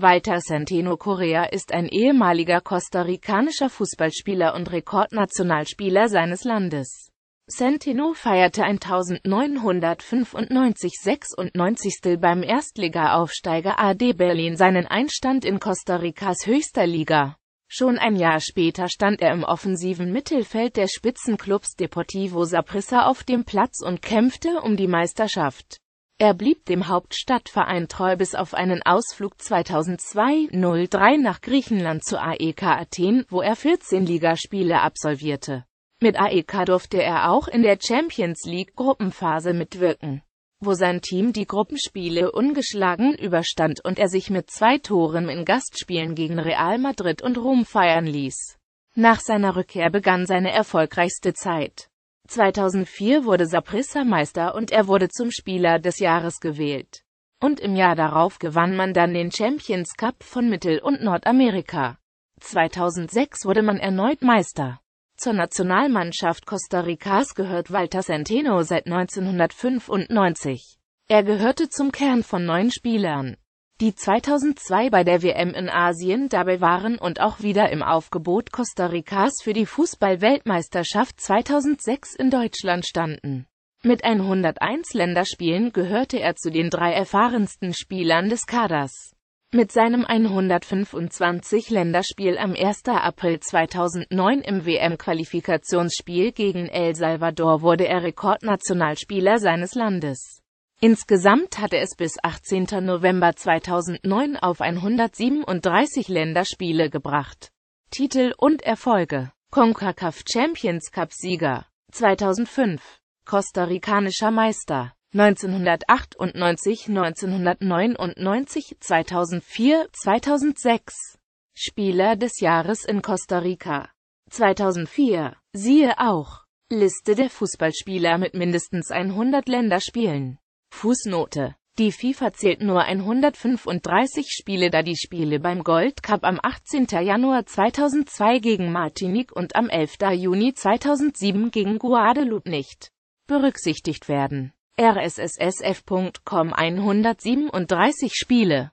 Walter Centeno Correa ist ein ehemaliger kostarikanischer Fußballspieler und Rekordnationalspieler seines Landes. Centeno feierte 1995-96. beim Erstligaaufsteiger AD Berlin seinen Einstand in Costa Ricas höchster Liga. Schon ein Jahr später stand er im offensiven Mittelfeld der Spitzenclubs Deportivo Saprissa auf dem Platz und kämpfte um die Meisterschaft. Er blieb dem Hauptstadtverein treu bis auf einen Ausflug 2002-03 nach Griechenland zu AEK Athen, wo er 14 Ligaspiele absolvierte. Mit AEK durfte er auch in der Champions League Gruppenphase mitwirken, wo sein Team die Gruppenspiele ungeschlagen überstand und er sich mit zwei Toren in Gastspielen gegen Real Madrid und Rom feiern ließ. Nach seiner Rückkehr begann seine erfolgreichste Zeit. 2004 wurde Saprissa Meister und er wurde zum Spieler des Jahres gewählt. Und im Jahr darauf gewann man dann den Champions Cup von Mittel- und Nordamerika. 2006 wurde man erneut Meister. Zur Nationalmannschaft Costa Ricas gehört Walter Centeno seit 1995. Er gehörte zum Kern von neun Spielern die 2002 bei der WM in Asien dabei waren und auch wieder im Aufgebot Costa Ricas für die Fußball-Weltmeisterschaft 2006 in Deutschland standen. Mit 101 Länderspielen gehörte er zu den drei erfahrensten Spielern des Kaders. Mit seinem 125 Länderspiel am 1. April 2009 im WM-Qualifikationsspiel gegen El Salvador wurde er Rekordnationalspieler seines Landes. Insgesamt hatte es bis 18. November 2009 auf 137 Länderspiele gebracht. Titel und Erfolge CONCACAF Champions Cup Sieger 2005 Costa-Ricanischer Meister 1998, 1999, 2004, 2006 Spieler des Jahres in Costa Rica 2004 Siehe auch Liste der Fußballspieler mit mindestens 100 Länderspielen Fußnote die FIFA zählt nur 135 Spiele, da die Spiele beim Gold Cup am 18. Januar 2002 gegen Martinique und am 11. Juni 2007 gegen Guadeloupe nicht berücksichtigt werden. RSSSF.com 137 Spiele